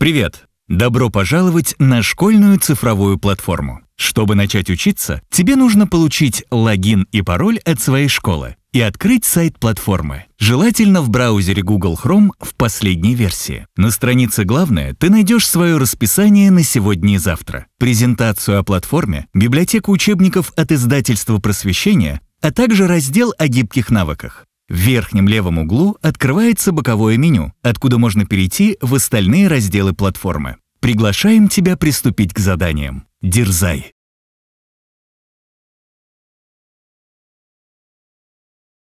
Привет! Добро пожаловать на школьную цифровую платформу. Чтобы начать учиться, тебе нужно получить логин и пароль от своей школы и открыть сайт платформы. Желательно в браузере Google Chrome в последней версии. На странице «Главное» ты найдешь свое расписание на сегодня и завтра, презентацию о платформе, библиотеку учебников от издательства «Просвещение», а также раздел о гибких навыках. В верхнем левом углу открывается боковое меню, откуда можно перейти в остальные разделы платформы. Приглашаем тебя приступить к заданиям. Дерзай!